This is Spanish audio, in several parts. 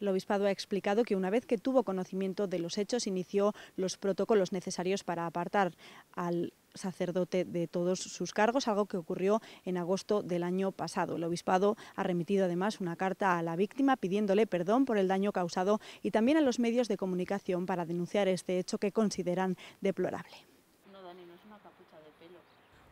El obispado ha explicado que una vez que tuvo conocimiento de los hechos, inició los protocolos necesarios para apartar al sacerdote de todos sus cargos, algo que ocurrió en agosto del año pasado. El obispado ha remitido además una carta a la víctima pidiéndole perdón por el daño causado y también a los medios de comunicación para denunciar este hecho que consideran deplorable.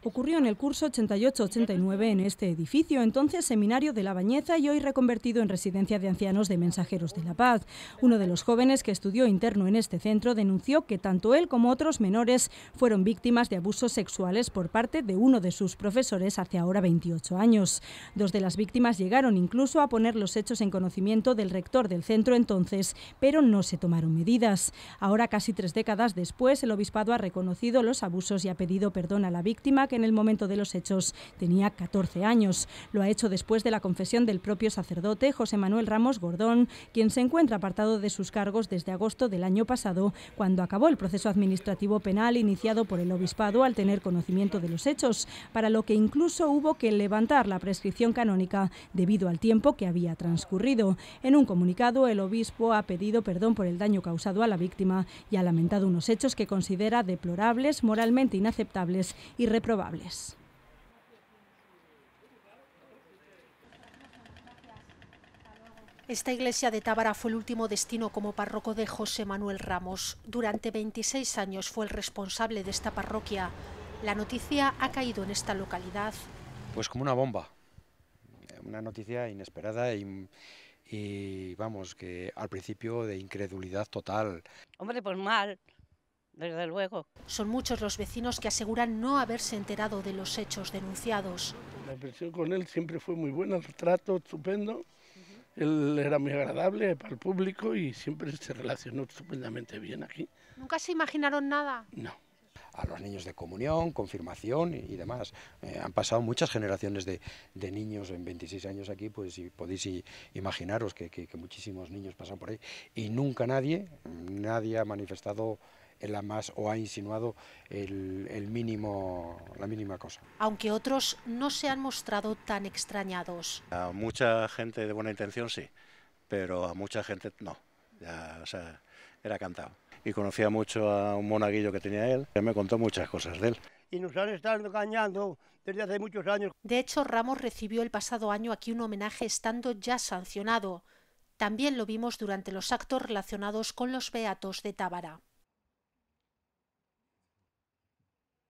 Ocurrió en el curso 88-89 en este edificio, entonces seminario de La Bañeza y hoy reconvertido en residencia de ancianos de Mensajeros de la Paz. Uno de los jóvenes que estudió interno en este centro denunció que tanto él como otros menores fueron víctimas de abusos sexuales por parte de uno de sus profesores hace ahora 28 años. Dos de las víctimas llegaron incluso a poner los hechos en conocimiento del rector del centro entonces, pero no se tomaron medidas. Ahora, casi tres décadas después, el obispado ha reconocido los abusos y ha pedido perdón a la víctima que en el momento de los hechos tenía 14 años. Lo ha hecho después de la confesión del propio sacerdote José Manuel Ramos Gordón, quien se encuentra apartado de sus cargos desde agosto del año pasado, cuando acabó el proceso administrativo penal iniciado por el obispado al tener conocimiento de los hechos, para lo que incluso hubo que levantar la prescripción canónica debido al tiempo que había transcurrido. En un comunicado, el obispo ha pedido perdón por el daño causado a la víctima y ha lamentado unos hechos que considera deplorables, moralmente inaceptables y reprobables esta iglesia de Tábara fue el último destino como párroco de José Manuel Ramos. Durante 26 años fue el responsable de esta parroquia. La noticia ha caído en esta localidad. Pues como una bomba. Una noticia inesperada y, y vamos, que al principio de incredulidad total. Hombre, pues mal, desde luego. Son muchos los vecinos que aseguran no haberse enterado de los hechos denunciados. La impresión con él siempre fue muy buena, el trato estupendo. Él era muy agradable para el público y siempre se relacionó estupendamente bien aquí. ¿Nunca se imaginaron nada? No. A los niños de comunión, confirmación y, demás. Eh, han pasado muchas generaciones de, de, niños en 26 años aquí, pues si podéis imaginaros que, que, que muchísimos niños pasan por ahí y nunca nadie, nadie ha manifestado más o ha insinuado el, mínimo, la mínima cosa. Aunque otros no se han mostrado tan extrañados. A mucha gente de buena intención sí, pero a mucha gente no. o sea, era cantado. Y conocía mucho a un monaguillo que tenía él, que me contó muchas cosas de él y nos han estado engañando desde hace muchos años. De hecho, Ramos recibió el pasado año aquí un homenaje estando ya sancionado. También lo vimos durante los actos relacionados con los beatos de Tábara.